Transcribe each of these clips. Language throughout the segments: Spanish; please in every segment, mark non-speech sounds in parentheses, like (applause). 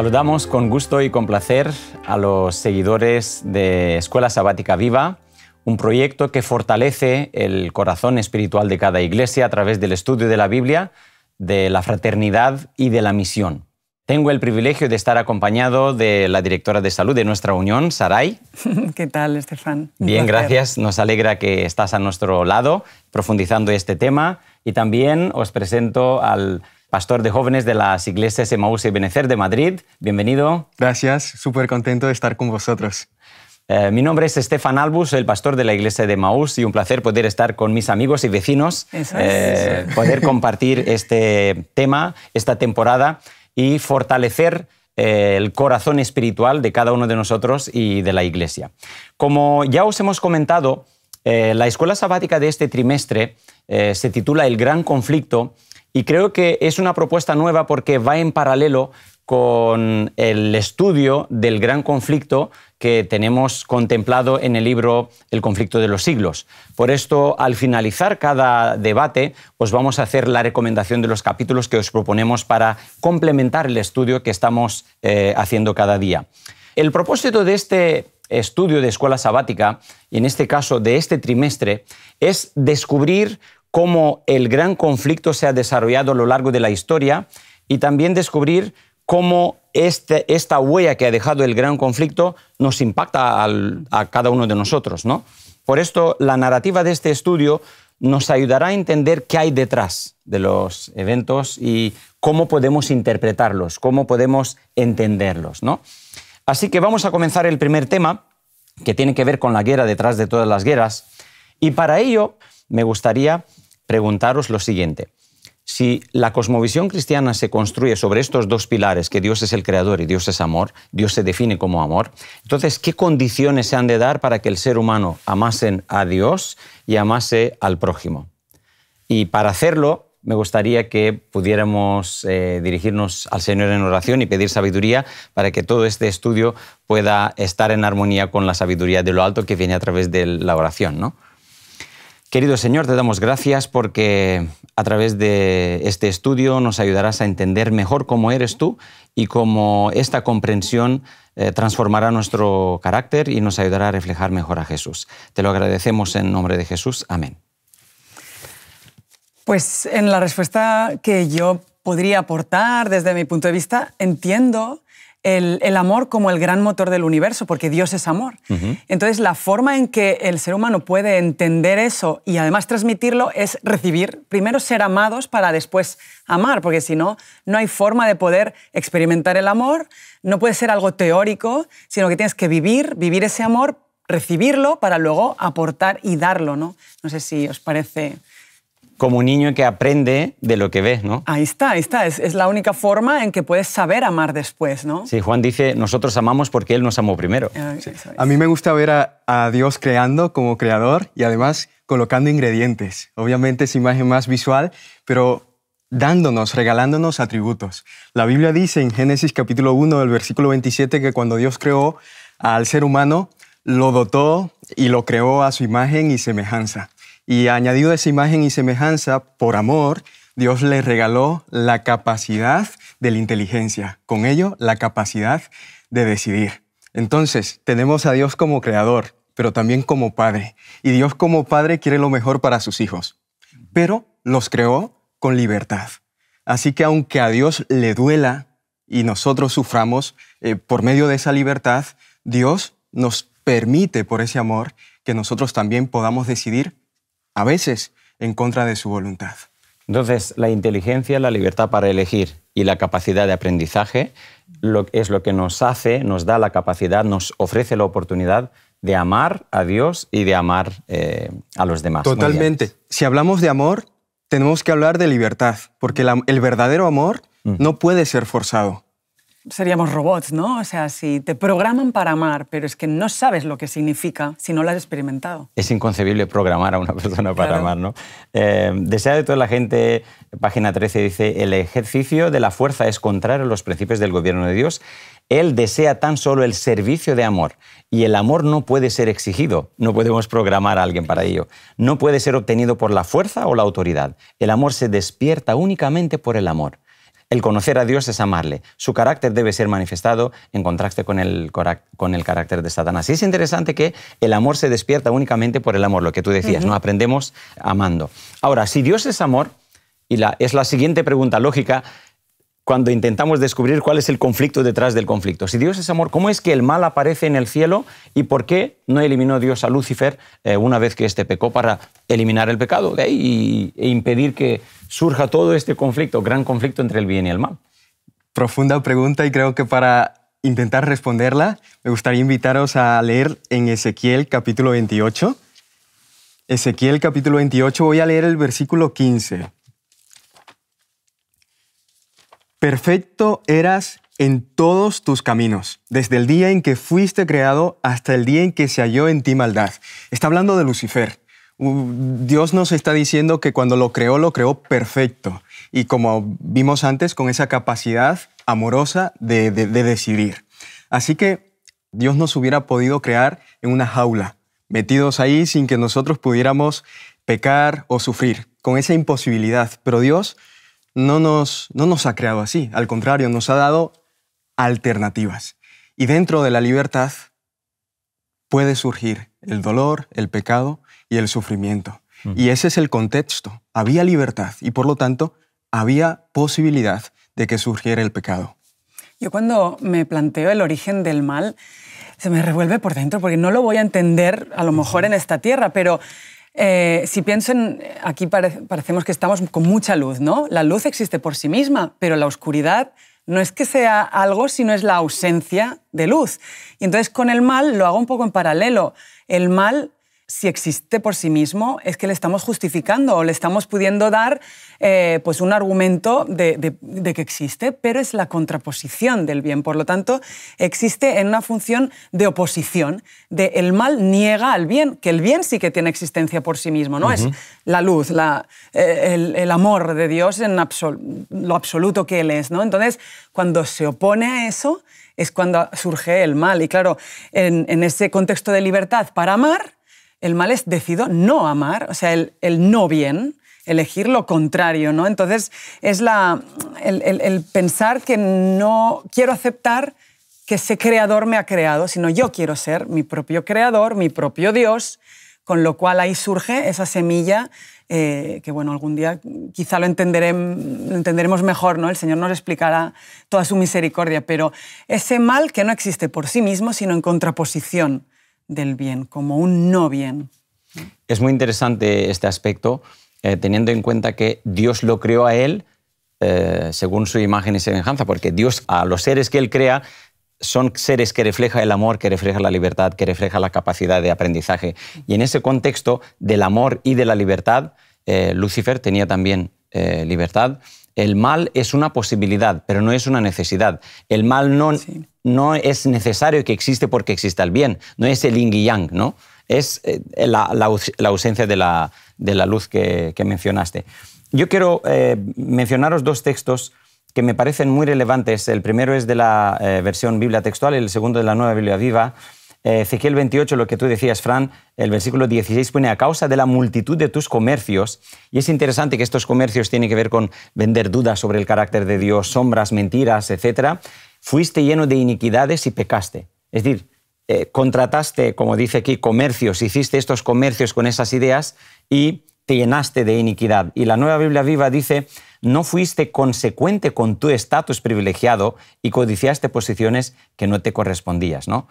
Saludamos con gusto y con placer a los seguidores de Escuela Sabática Viva, un proyecto que fortalece el corazón espiritual de cada iglesia a través del estudio de la Biblia, de la fraternidad y de la misión. Tengo el privilegio de estar acompañado de la directora de salud de nuestra unión, Saray. (laughs) ¿Qué tal, Estefan? Bien, gracias. Nos alegra que estás a nuestro lado profundizando este tema. Y también os presento al pastor de jóvenes de las iglesias Emaús y Benecer de Madrid. Bienvenido. Gracias, súper contento de estar con vosotros. Eh, mi nombre es Estefan Albus, el pastor de la iglesia de Maús y un placer poder estar con mis amigos y vecinos, eh, (laughs) poder compartir este tema, esta temporada y fortalecer eh, el corazón espiritual de cada uno de nosotros y de la Iglesia. Como ya os hemos comentado, la escuela sabática de este trimestre se titula El gran conflicto y creo que es una propuesta nueva porque va en paralelo con el estudio del gran conflicto que tenemos contemplado en el libro El conflicto de los siglos. Por esto, al finalizar cada debate, os vamos a hacer la recomendación de los capítulos que os proponemos para complementar el estudio que estamos eh, haciendo cada día. El propósito de este estudio de escuela sabática, y en este caso de este trimestre, es descubrir cómo el gran conflicto se ha desarrollado a lo largo de la historia y también descubrir cómo este, esta huella que ha dejado el gran conflicto nos impacta a cada uno de nosotros. ¿no? Por esto, la narrativa de este estudio nos ayudará a entender qué hay detrás de los eventos y cómo podemos interpretarlos, cómo podemos entenderlos. ¿no? Así que vamos a comenzar el primer tema, que tiene que ver con la guerra detrás de todas las guerras. Y para ello me gustaría preguntaros lo siguiente. Si la cosmovisión cristiana se construye sobre estos dos pilares, que Dios es el creador y Dios es amor, Dios se define como amor, entonces, ¿qué condiciones se han de dar para que el ser humano amase a Dios y amase al prójimo? Y para hacerlo, me gustaría que pudiéramos eh, dirigirnos al Señor en oración y pedir sabiduría para que todo este estudio pueda estar en armonía con la sabiduría de lo alto que viene a través de la oración, ¿no? Querido Señor, te damos gracias porque a través de este estudio nos ayudarás a entender mejor cómo eres tú y cómo esta comprensión eh, transformará nuestro carácter y nos ayudará a reflejar mejor a Jesús. Te lo agradecemos en nombre de Jesús. Amén. Pues en la respuesta que yo podría aportar desde mi punto de vista, entiendo el, amor como el gran motor del universo, porque Dios es amor. Entonces, la forma en que el ser humano puede entender eso y además transmitirlo es recibir, primero ser amados para después amar, porque si no, no hay forma de poder experimentar el amor, no puede ser algo teórico, sino que tienes que vivir, vivir ese amor recibirlo para luego aportar y darlo, ¿no? No sé si os parece como un niño que aprende de lo que ves, ¿no? Ahí está, ahí está. Es, la única forma en que puedes saber amar después, ¿no? Sí, Juan dice, nosotros amamos porque Él nos amó primero. Ah, a mí me gusta ver a, Dios creando como creador y además colocando ingredientes. Obviamente es imagen más visual, pero dándonos, regalándonos atributos. La Biblia dice en Génesis capítulo 1 del versículo 27 que cuando Dios creó al ser humano, lo dotó y lo creó a su imagen y semejanza. Y añadido a esa imagen y semejanza, por amor, Dios le regaló la capacidad de la inteligencia, con ello la capacidad de decidir. Entonces, tenemos a Dios como creador, pero también como padre. Y Dios como padre quiere lo mejor para sus hijos, pero los creó con libertad. Así que aunque a Dios le duela y nosotros suframos eh, por medio de esa libertad, Dios nos permite por ese amor que nosotros también podamos decidir a veces en contra de su voluntad. Entonces, la inteligencia, la libertad para elegir y la capacidad de aprendizaje es lo que nos hace, nos da la capacidad, nos ofrece la oportunidad de amar a Dios y de amar eh, a los demás. Totalmente. Si hablamos de amor, tenemos que hablar de libertad, porque el verdadero amor mm. no puede ser forzado seríamos robots, ¿no? O sea, si te programan para amar, pero es que no sabes lo que significa si no lo has experimentado. Es inconcebible programar a una (laughs) persona para amar, ¿no? Eh, desea de toda la gente, página 13 dice, el ejercicio de la fuerza es contrario a los principios del gobierno de Dios. Él desea tan solo el servicio de amor y el amor no puede ser exigido, no podemos programar a alguien para ello, no puede ser obtenido por la fuerza o la autoridad. El amor se despierta únicamente por el amor. El conocer a Dios es amarle. Su carácter debe ser manifestado en contraste con el, con el carácter de Satanás. Y es interesante que el amor se despierta únicamente por el amor, lo que tú decías, no aprendemos amando. Ahora, si Dios es amor, y es la siguiente pregunta lógica, cuando intentamos descubrir cuál es el conflicto detrás del conflicto. Si Dios es amor, ¿cómo es que el mal aparece en el cielo y por qué no eliminó Dios a Lucifer eh, una vez que éste pecó para eliminar el pecado e impedir que surja todo este conflicto, gran conflicto entre el bien y el mal? Profunda pregunta y creo que para intentar responderla me gustaría invitaros a leer en Ezequiel capítulo 28. Ezequiel capítulo 28 voy a leer el versículo 15 Perfecto eras en todos tus caminos, desde el día en que fuiste creado hasta el día en que se halló en ti maldad. Está hablando de Lucifer. Dios nos está diciendo que cuando lo creó, lo creó perfecto. Y como vimos antes, con esa capacidad amorosa de, decidir. Así que Dios nos hubiera podido crear en una jaula, metidos ahí sin que nosotros pudiéramos pecar o sufrir, con esa imposibilidad. Pero Dios no nos, no nos ha creado así, al contrario, nos ha dado alternativas. Y dentro de la libertad puede surgir el dolor, el pecado y el sufrimiento. Mm. Y ese es el contexto. Había libertad y por lo tanto había posibilidad de que surgiera el pecado. Yo cuando me planteo el origen del mal, se me revuelve por dentro, porque no lo voy a entender a lo mejor en esta tierra, pero eh, si pienso en, aquí parecemos que estamos con mucha luz, ¿no? La luz existe por sí misma, pero la oscuridad no es que sea algo, sino es la ausencia de luz. Y entonces con el mal lo hago un poco en paralelo. El mal si existe por sí mismo, es que le estamos justificando o le estamos pudiendo dar eh, pues un argumento de, que existe, pero es la contraposición del bien. Por lo tanto, existe en una función de oposición, de el mal niega al bien, que el bien sí que tiene existencia por sí mismo, ¿no? Es la luz, eh, el, amor de Dios en lo absoluto que Él es, ¿no? Entonces, cuando se opone a eso, es cuando surge el mal. Y claro, en ese contexto de libertad para amar, el mal es decido no amar, o sea, el, no bien, elegir lo contrario, ¿no? Entonces es el, pensar que no quiero aceptar que ese creador me ha creado, sino yo quiero ser mi propio creador, mi propio Dios, con lo cual ahí surge esa semilla eh, que, bueno, algún día quizá lo, lo entenderemos mejor, ¿no? El Señor nos explicará toda su misericordia, pero ese mal que no existe por sí mismo, sino en contraposición del bien, como un no bien. Es muy interesante este aspecto, eh, teniendo en cuenta que Dios lo creó a él eh, según su imagen y semejanza, porque Dios a los seres que él crea son seres que refleja el amor, que refleja la libertad, que refleja la capacidad de aprendizaje. Y en ese contexto del amor y de la libertad, eh, Lucifer tenía también libertad el mal es una posibilidad, pero no es una necesidad. El mal no, es necesario que existe porque exista el bien. No es el yin y yang, ¿no? Es eh, la, ausencia de la, luz que, mencionaste. Yo quiero eh, mencionaros dos textos que me parecen muy relevantes. El primero es de la eh, versión Biblia textual y el segundo de la Nueva Biblia Viva eh, Ezequiel 28, lo que tú decías, Fran, el versículo 16 pone a causa de la multitud de tus comercios. Y es interesante que estos comercios tienen que ver con vender dudas sobre el carácter de Dios, sombras, mentiras, etc. Fuiste lleno de iniquidades y pecaste. Es decir, eh, contrataste, como dice aquí, comercios, hiciste estos comercios con esas ideas y te llenaste de iniquidad. Y la nueva Biblia viva dice, no fuiste consecuente con tu estatus privilegiado y codiciaste posiciones que no te correspondías, ¿no?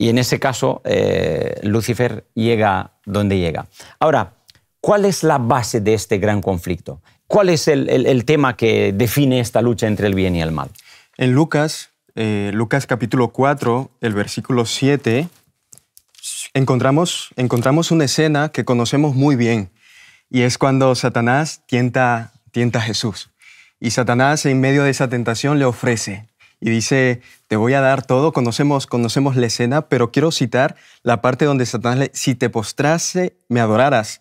Y en ese caso, eh, Lucifer llega donde llega. Ahora, ¿cuál es la base de este gran conflicto? ¿Cuál es el, tema que define esta lucha entre el bien y el mal? En Lucas, eh, Lucas capítulo 4, el versículo 7, encontramos, encontramos una escena que conocemos muy bien, y es cuando Satanás tienta, tienta a Jesús. Y Satanás en medio de esa tentación le ofrece, y dice, te voy a dar todo, conocemos, conocemos la escena, pero quiero citar la parte donde Satanás le, si te postrase, me adorarás,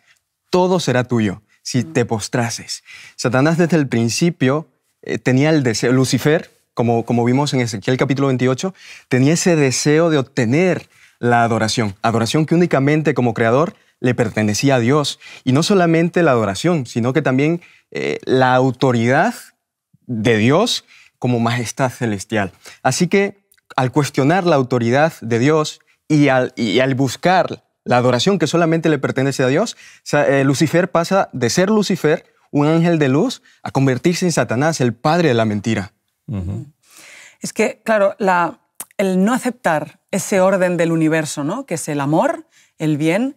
todo será tuyo, si mm. te postrases. Satanás desde el principio eh, tenía el deseo, Lucifer, como, como vimos en Ezequiel capítulo 28, tenía ese deseo de obtener la adoración, adoración que únicamente como creador le pertenecía a Dios. Y no solamente la adoración, sino que también eh, la autoridad de Dios como majestad celestial. Así que al cuestionar la autoridad de Dios y al, buscar la adoración que solamente le pertenece a Dios, eh, Lucifer pasa de ser Lucifer, un ángel de luz, a convertirse en Satanás, el padre de la mentira. Es que, claro, el no aceptar ese orden del universo, ¿no? que es el amor, el bien,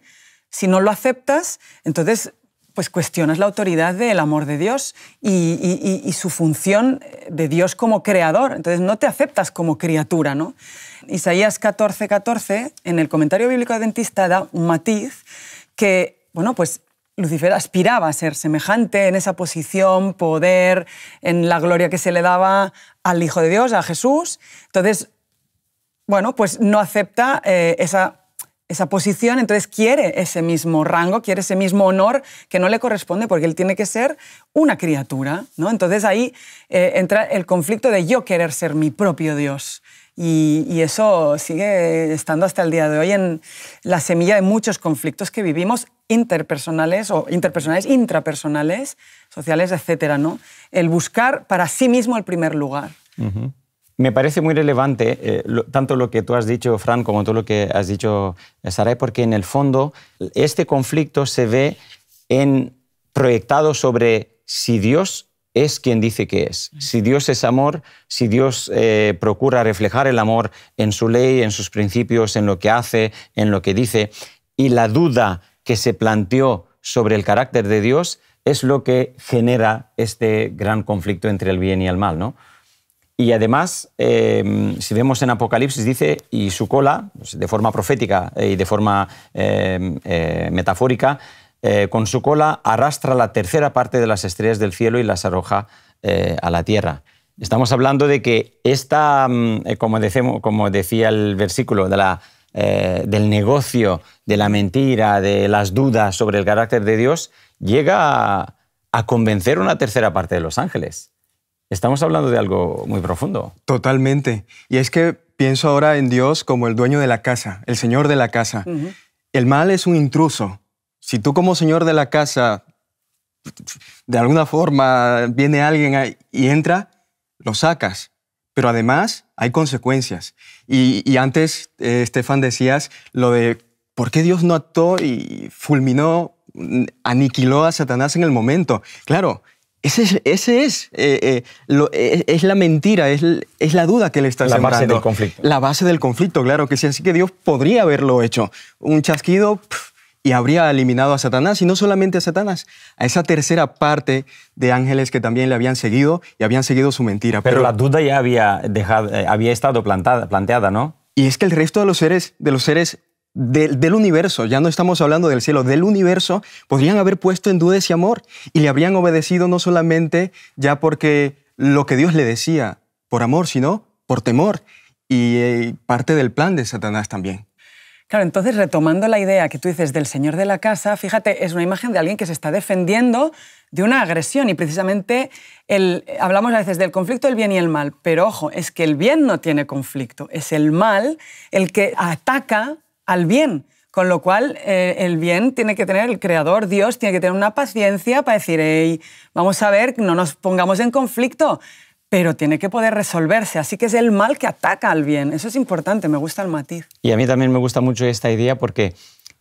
si no lo aceptas, entonces pues cuestionas la autoridad del amor de Dios y, su función de Dios como creador. Entonces no te aceptas como criatura. ¿no? Isaías 14, 14, en el comentario bíblico adventista, da un matiz que, bueno, pues Lucifer aspiraba a ser semejante en esa posición, poder, en la gloria que se le daba al Hijo de Dios, a Jesús. Entonces, bueno, pues no acepta eh, esa esa posición, entonces quiere ese mismo rango, quiere ese mismo honor que no le corresponde porque él tiene que ser una criatura. ¿no? Entonces ahí eh, entra el conflicto de yo querer ser mi propio Dios. Y, eso sigue estando hasta el día de hoy en la semilla de muchos conflictos que vivimos interpersonales o interpersonales, intrapersonales, sociales, etcétera, ¿no? El buscar para sí mismo el primer lugar. Me parece muy relevante eh, tanto lo que tú has dicho, Fran, como todo lo que has dicho, eh, Saray, porque en el fondo este conflicto se ve en, proyectado sobre si Dios es quien dice que es. Mm. Si Dios es amor, si Dios eh, procura reflejar el amor en su ley, en sus principios, en lo que hace, en lo que dice, y la duda que se planteó sobre el carácter de Dios es lo que genera este gran conflicto entre el bien y el mal, ¿no? Y además, em, si vemos en Apocalipsis, dice, y su cola, pues, de forma profética eh, y de forma em, eh, metafórica, eh, con su cola arrastra la tercera parte de las estrellas del cielo y las arroja a la tierra. Estamos hablando de que esta, em, como, como decía el versículo, de la, del negocio, de la mentira, de las dudas sobre el carácter de Dios, llega a convencer una tercera parte de los ángeles. Estamos hablando de algo muy profundo. Totalmente. Y es que pienso ahora en Dios como el dueño de la casa, el señor de la casa. El mal es un intruso. Si tú como señor de la casa, de alguna forma, viene alguien y entra, lo sacas. Pero además hay consecuencias. Y, antes, eh, Estefan, decías lo de por qué Dios no actuó y fulminó, aniquiló a Satanás en el momento. Claro, ese es, es, eh, eh, eh, es, la mentira, es, es, la duda que le está sembrando. La base del conflicto. La base del conflicto, claro que sí. Así que Dios podría haberlo hecho. Un chasquido y habría eliminado a Satanás. Y no solamente a Satanás, a esa tercera parte de ángeles que también le habían seguido y habían seguido su mentira. Pero, la duda ya había, dejado, había estado plantada, planteada, ¿no? Y es que el resto de los seres, de los seres del, universo, ya no estamos hablando del cielo, del universo, podrían haber puesto en duda ese amor y le habrían obedecido no solamente ya porque lo que Dios le decía por amor, sino por temor y eh, parte del plan de Satanás también. Claro, entonces retomando la idea que tú dices del señor de la casa, fíjate, es una imagen de alguien que se está defendiendo de una agresión y precisamente el, hablamos a veces del conflicto del bien y el mal, pero ojo, es que el bien no tiene conflicto, es el mal el que ataca al bien. Con lo cual, eh, el bien tiene que tener, el creador, Dios, tiene que tener una paciencia para decir, vamos a ver, no nos pongamos en conflicto, pero tiene que poder resolverse. Así que es el mal que ataca al bien. Eso es importante, me gusta el matiz. Y a mí también me gusta mucho esta idea porque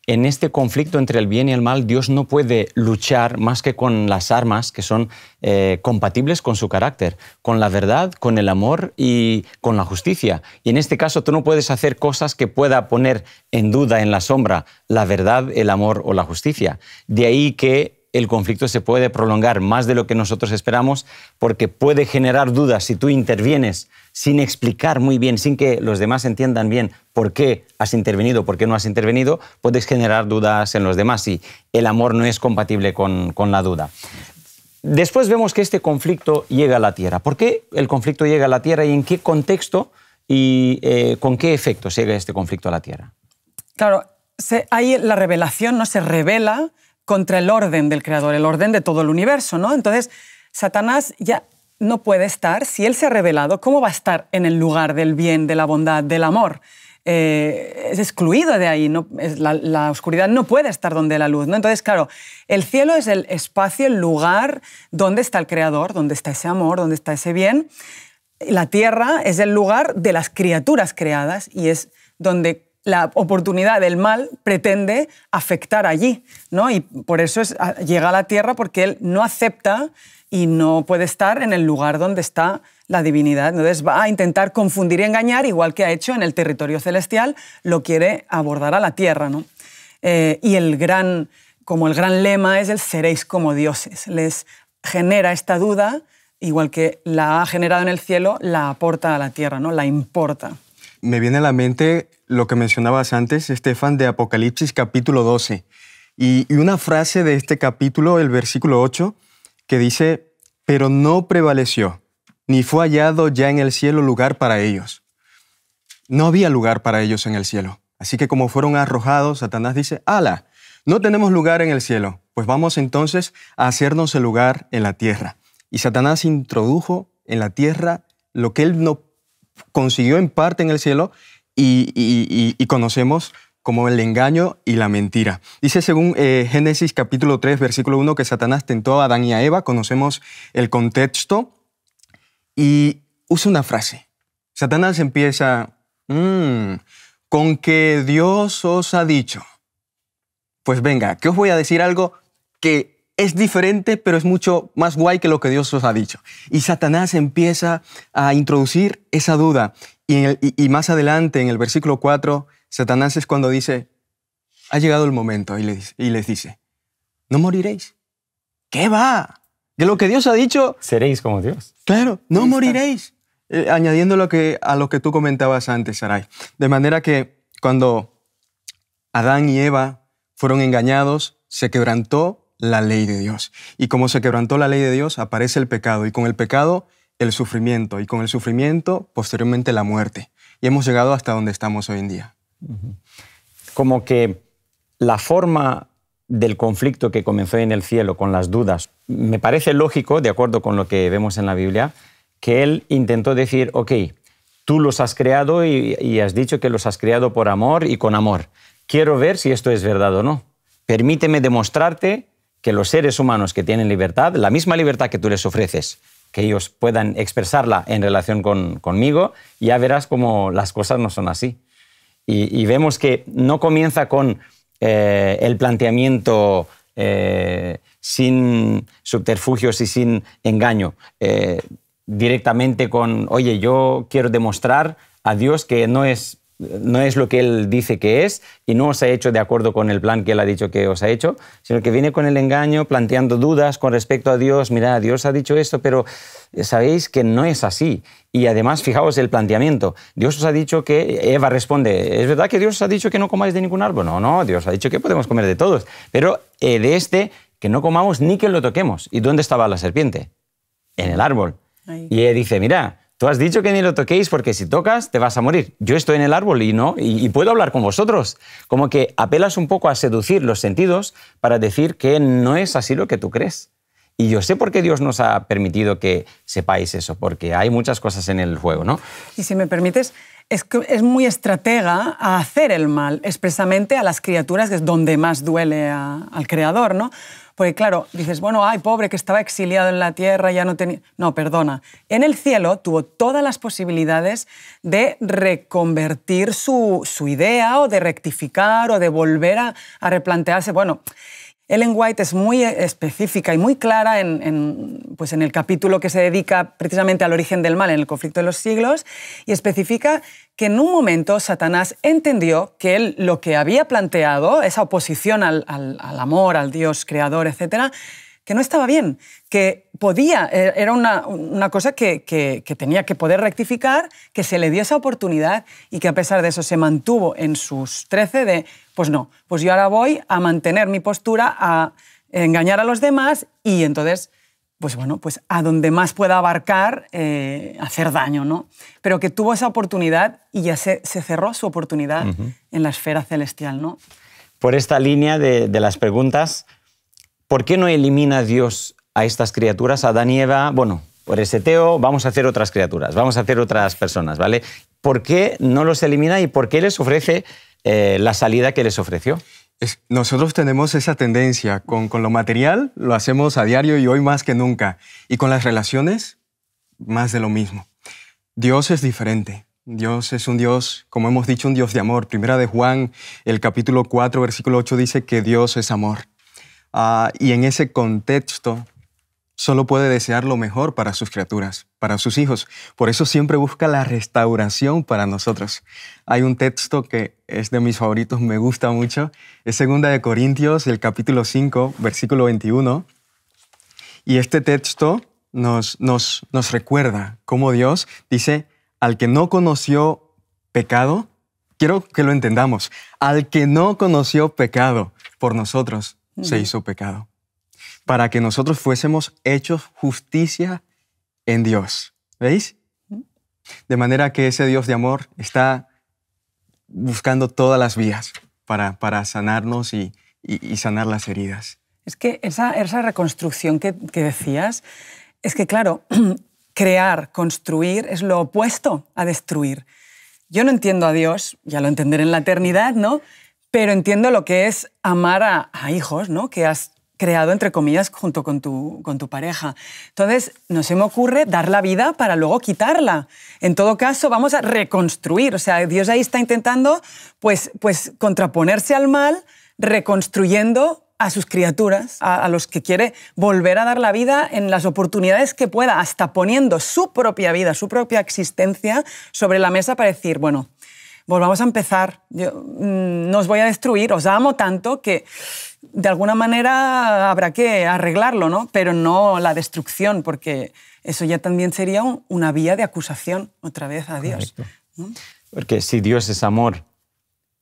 en este conflicto entre el bien y el mal, Dios no puede luchar más que con las armas que son eh, compatibles con su carácter, con la verdad, con el amor y con la justicia. Y en este caso tú no puedes hacer cosas que pueda poner en duda, en la sombra, la verdad, el amor o la justicia. De ahí que el conflicto se puede prolongar más de lo que nosotros esperamos porque puede generar dudas si tú intervienes sin explicar muy bien, sin que los demás entiendan bien por qué has intervenido, por qué no has intervenido, puedes generar dudas en los demás y el amor no es compatible con, la duda. Después vemos que este conflicto llega a la Tierra. ¿Por qué el conflicto llega a la Tierra y en qué contexto y eh, con qué efecto llega este conflicto a la Tierra? Claro, ahí la revelación no se revela contra el orden del creador, el orden de todo el universo, ¿no? Entonces, Satanás ya no puede estar, si Él se ha revelado, ¿cómo va a estar en el lugar del bien, de la bondad, del amor? Eh, es excluido de ahí, no, es la, oscuridad no puede estar donde la luz. ¿no? Entonces, claro, el cielo es el espacio, el lugar donde está el Creador, donde está ese amor, donde está ese bien. La tierra es el lugar de las criaturas creadas y es donde la oportunidad del mal pretende afectar allí, ¿no? Y por eso ah, llega a la tierra porque él no acepta y no puede estar en el lugar donde está la divinidad. Entonces va a intentar confundir y engañar, igual que ha hecho en el territorio celestial, lo quiere abordar a la tierra, ¿no? Eh, y el gran, como el gran lema es el seréis como dioses. Les genera esta duda, igual que la ha generado en el cielo, la aporta a la tierra, ¿no? La importa. Me viene a la mente lo que mencionabas antes, Estefan, de Apocalipsis capítulo 12. Y, una frase de este capítulo, el versículo 8, que dice, pero no prevaleció, ni fue hallado ya en el cielo lugar para ellos. No había lugar para ellos en el cielo. Así que como fueron arrojados, Satanás dice, ala, no tenemos lugar en el cielo, pues vamos entonces a hacernos el lugar en la tierra. Y Satanás introdujo en la tierra lo que él no consiguió en parte en el cielo y, conocemos como el engaño y la mentira. Dice según eh, Génesis capítulo 3, versículo 1, que Satanás tentó a Adán y a Eva, conocemos el contexto, y usa una frase. Satanás empieza, mm, con que Dios os ha dicho. Pues venga, que os voy a decir algo que es diferente, pero es mucho más guay que lo que Dios os ha dicho. Y Satanás empieza a introducir esa duda y, más adelante, en el versículo 4, Satanás es cuando dice, ha llegado el momento y les, dice, no moriréis. ¿Qué va? De lo que Dios ha dicho... Seréis como Dios. Claro, no moriréis. Eh, añadiendo lo que, a lo que tú comentabas antes, Sarai. De manera que cuando Adán y Eva fueron engañados, se quebrantó la ley de Dios. Y como se quebrantó la ley de Dios, aparece el pecado. Y con el pecado el sufrimiento y con el sufrimiento posteriormente la muerte. Y hemos llegado hasta donde estamos hoy en día. Como que la forma del conflicto que comenzó en el cielo con las dudas, me parece lógico, de acuerdo con lo que vemos en la Biblia, que él intentó decir, ok, tú los has creado y, y has dicho que los has creado por amor y con amor. Quiero ver si esto es verdad o no. Permíteme demostrarte que los seres humanos que tienen libertad, la misma libertad que tú les ofreces, que ellos puedan expresarla en relación con, conmigo, ya verás cómo las cosas no son así. Y, vemos que no comienza con eh, el planteamiento eh, sin subterfugios y sin engaño, eh, directamente con, oye, yo quiero demostrar a Dios que no es no es lo que él dice que es y no os ha hecho de acuerdo con el plan que él ha dicho que os ha hecho, sino que viene con el engaño planteando dudas con respecto a Dios, Mira, Dios ha dicho esto, pero eh, sabéis que no es así. Y además, fijaos el planteamiento. Dios os ha dicho que, Eva responde, ¿es verdad que Dios os ha dicho que no comáis de ningún árbol? No, no, Dios ha dicho que podemos comer de todos, pero eh, de este que no comamos ni que lo toquemos. ¿Y dónde estaba la serpiente? En el árbol. Y él dice, mira, Tú has dicho que ni lo toquéis porque si tocas te vas a morir. Yo estoy en el árbol y no, y, puedo hablar con vosotros. Como que apelas un poco a seducir los sentidos para decir que no es así lo que tú crees. Y yo sé por qué Dios nos ha permitido que sepáis eso, porque hay muchas cosas en el juego, ¿no? Y si me permites, es, que es muy estratega a hacer el mal, expresamente a las criaturas, que es donde más duele al Creador, ¿no? Porque claro, dices, bueno, ay, pobre, que estaba exiliado en la tierra, ya no tenía... No, perdona. En el cielo tuvo todas las posibilidades de reconvertir su, idea o de rectificar o de volver a, a replantearse. Bueno, Ellen White es muy eh, específica y muy clara en, pues en el capítulo que se dedica precisamente al origen del mal en el conflicto de los siglos y especifica que en un momento Satanás entendió que él lo que había planteado, esa oposición al, amor, al Dios creador, etcétera, que no estaba bien, que podía, e, era una, cosa que, tenía que poder rectificar, que se le dio esa oportunidad y que a pesar de eso se mantuvo en sus 13 de, pues no, pues yo ahora voy a mantener mi postura, a engañar a los demás y entonces pues bueno, pues a donde más pueda abarcar, eh, hacer daño, ¿no? Pero que tuvo esa oportunidad y ya se, se cerró su oportunidad en la esfera celestial, ¿no? Por esta línea de, de las preguntas, ¿Por qué no elimina Dios a estas criaturas, a Adán y Eva? Bueno, por ese teo vamos a hacer otras criaturas, vamos a hacer otras personas, ¿vale? ¿Por qué no los elimina y por qué les ofrece eh, la salida que les ofreció? nosotros tenemos esa tendencia, con, con lo material lo hacemos a diario y hoy más que nunca, y con las relaciones, más de lo mismo. Dios es diferente, Dios es un Dios, como hemos dicho, un Dios de amor. Primera de Juan, el capítulo 4, versículo 8 dice que Dios es amor. Ah, y en ese contexto solo puede desear lo mejor para sus criaturas, para sus hijos. Por eso siempre busca la restauración para nosotros. Hay un texto que es de mis favoritos, me gusta mucho, es Segunda de Corintios, el capítulo 5, versículo 21. Y este texto nos, nos recuerda cómo Dios dice, al que no conoció pecado, quiero que lo entendamos, al que no conoció pecado por nosotros, se hizo pecado, para que nosotros fuésemos hechos justicia en Dios. ¿Veis? De manera que ese Dios de amor está buscando todas las vías para, para sanarnos y, sanar las heridas. Es que esa, esa reconstrucción que, que decías, es que claro, (clears throat) crear, construir es lo opuesto a destruir. Yo no entiendo a Dios, ya lo entenderé en la eternidad, ¿no? Pero entiendo lo que es amar a, hijos, ¿no? Que has creado, entre comillas, junto con tu, pareja. Entonces, no se me ocurre dar la vida para luego quitarla. En todo caso, vamos a reconstruir. O sea, Dios ahí está intentando, pues, pues contraponerse al mal, reconstruyendo a sus criaturas, a, los que quiere volver a dar la vida en las oportunidades que pueda, hasta poniendo su propia vida, su propia existencia sobre la mesa para decir, bueno, volvamos a empezar, yo, mm, no os voy a destruir, os amo tanto que de alguna manera habrá que arreglarlo, ¿no? Pero no la destrucción, porque eso ya también sería una vía de acusación otra vez a Dios. Porque si Dios es amor,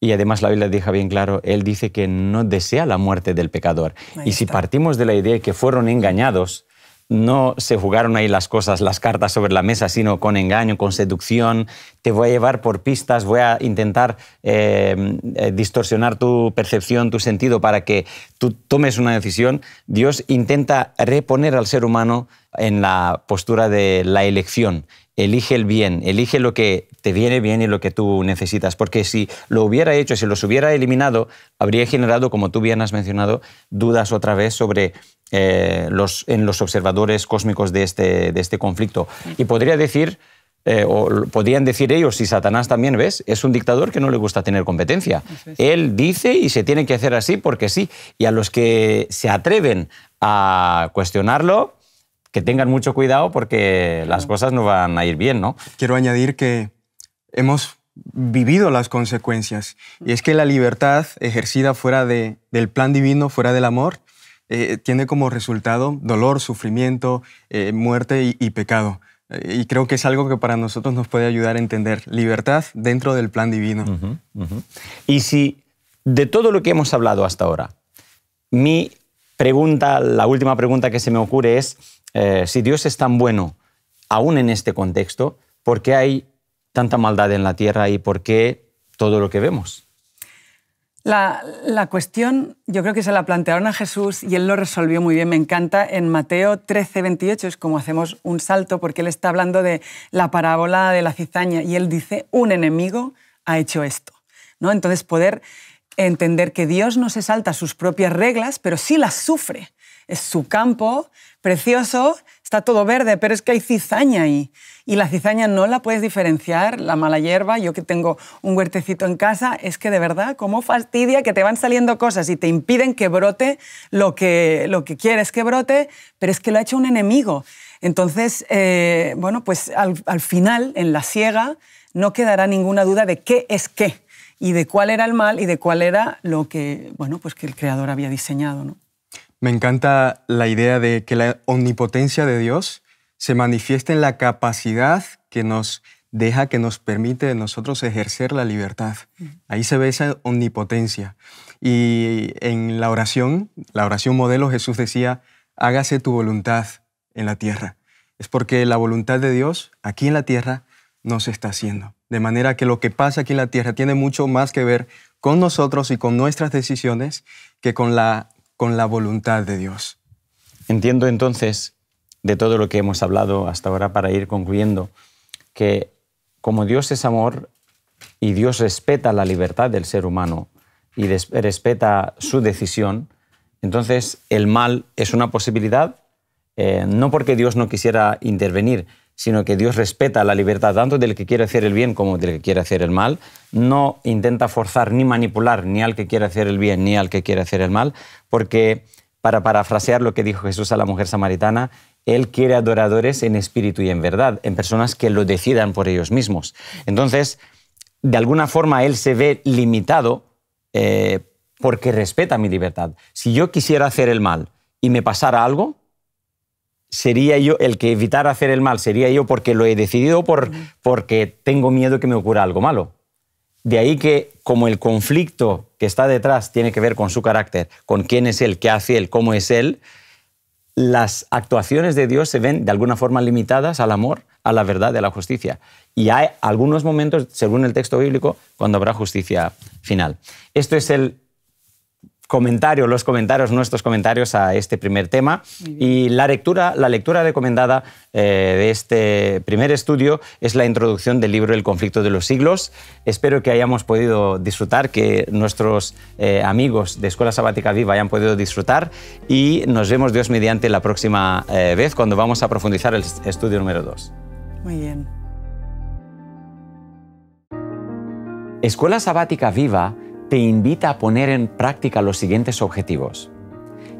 y además la Biblia deja bien claro, Él dice que no desea la muerte del pecador. y si partimos de la idea de que fueron engañados, no se jugaron ahí las cosas, las cartas sobre la mesa, sino con engaño, con seducción. Te voy a llevar por pistas, voy a intentar eh, eh, distorsionar tu percepción, tu sentido, para que tú tomes una decisión, Dios intenta reponer al ser humano en la postura de la elección. Elige el bien, elige lo que te viene bien y lo que tú necesitas, porque si lo hubiera hecho, si los hubiera eliminado, habría generado, como tú bien has mencionado, dudas otra vez sobre eh, los, en los observadores cósmicos de este, de este conflicto. Y podría decir eh, o podrían decir ellos, si Satanás también ves, es un dictador que no le gusta tener competencia. Él dice y se tiene que hacer así porque sí. Y a los que se atreven a cuestionarlo, que tengan mucho cuidado porque las cosas no van a ir bien, Quiero añadir que hemos vivido las consecuencias. Y es que la libertad ejercida fuera del plan divino, fuera del amor, eh, tiene como resultado dolor, sufrimiento, eh, muerte y, pecado. Eh, y creo que es algo que para nosotros nos puede ayudar a entender libertad dentro del plan divino. Y si de todo lo que hemos hablado hasta ahora, mi pregunta, la última pregunta que se me ocurre es, eh, si Dios es tan bueno, aún en este contexto, ¿por qué hay tanta maldad en la tierra y por qué todo lo que vemos? La, cuestión, yo creo que se la plantearon a Jesús y él lo resolvió muy bien, me encanta, en Mateo 13, 28, es como hacemos un salto porque él está hablando de la parábola de la cizaña y él dice, un enemigo ha hecho esto. ¿No? Entonces poder entender que Dios no se salta sus propias reglas, pero sí las sufre. Es su campo precioso, está todo verde, pero es que hay cizaña ahí. Y la cizaña no la puedes diferenciar, la mala hierba, yo que tengo un huertecito en casa, es que de verdad, cómo fastidia que te van saliendo cosas y te impiden que brote lo que, lo que quieres que brote, pero es que lo ha hecho un enemigo. Entonces, eh, bueno, pues al, al final, en la siega, no quedará ninguna duda de qué es qué y de cuál era el mal y de cuál era lo que, bueno, pues que el creador había diseñado, ¿no? Me encanta la idea de que la omnipotencia de Dios se manifieste en la capacidad que nos deja, que nos permite nosotros ejercer la libertad. Ahí se ve esa omnipotencia. Y en la oración, la oración modelo, Jesús decía, hágase tu voluntad en la tierra. Es porque la voluntad de Dios aquí en la tierra no se está haciendo. De manera que lo que pasa aquí en la tierra tiene mucho más que ver con nosotros y con nuestras decisiones que con la con la voluntad de Dios. Entiendo entonces de todo lo que hemos hablado hasta ahora para ir concluyendo que como Dios es amor y Dios respeta la libertad del ser humano y respeta su decisión, entonces el mal es una posibilidad, eh, no porque Dios no quisiera intervenir, sino que Dios respeta la libertad tanto del que quiere hacer el bien como del que quiere hacer el mal, no intenta forzar ni manipular ni al que quiere hacer el bien ni al que quiere hacer el mal, porque para parafrasear lo que dijo Jesús a la mujer samaritana, Él quiere adoradores en espíritu y en verdad, en personas que lo decidan por ellos mismos. Entonces, de alguna forma, Él se ve limitado eh, porque respeta mi libertad. Si yo quisiera hacer el mal y me pasara algo, sería yo, el que evitar hacer el mal sería yo porque lo he decidido por, porque tengo miedo que me ocurra algo malo. De ahí que como el conflicto que está detrás tiene que ver con su carácter, con quién es él, qué hace él, cómo es él, las actuaciones de Dios se ven de alguna forma limitadas al amor, a la verdad, a la justicia. Y hay algunos momentos, según el texto bíblico, cuando habrá justicia final. Esto es el comentarios, los comentarios, nuestros comentarios a este primer tema. Y la lectura, la lectura recomendada eh, de este primer estudio es la introducción del libro El conflicto de los siglos. Espero que hayamos podido disfrutar, que nuestros eh, amigos de Escuela Sabática Viva hayan podido disfrutar y nos vemos Dios mediante la próxima eh, vez cuando vamos a profundizar el estudio número 2. Muy bien. Escuela Sabática Viva te invita a poner en práctica los siguientes objetivos.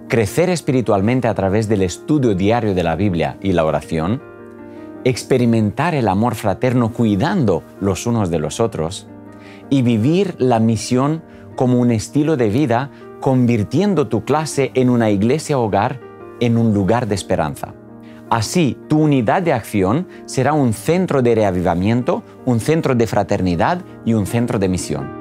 Crecer espiritualmente a través del estudio diario de la Biblia y la oración. Experimentar el amor fraterno cuidando los unos de los otros. Y vivir la misión como un estilo de vida convirtiendo tu clase en una iglesia hogar, en un lugar de esperanza. Así, tu unidad de acción será un centro de reavivamiento, un centro de fraternidad y un centro de misión.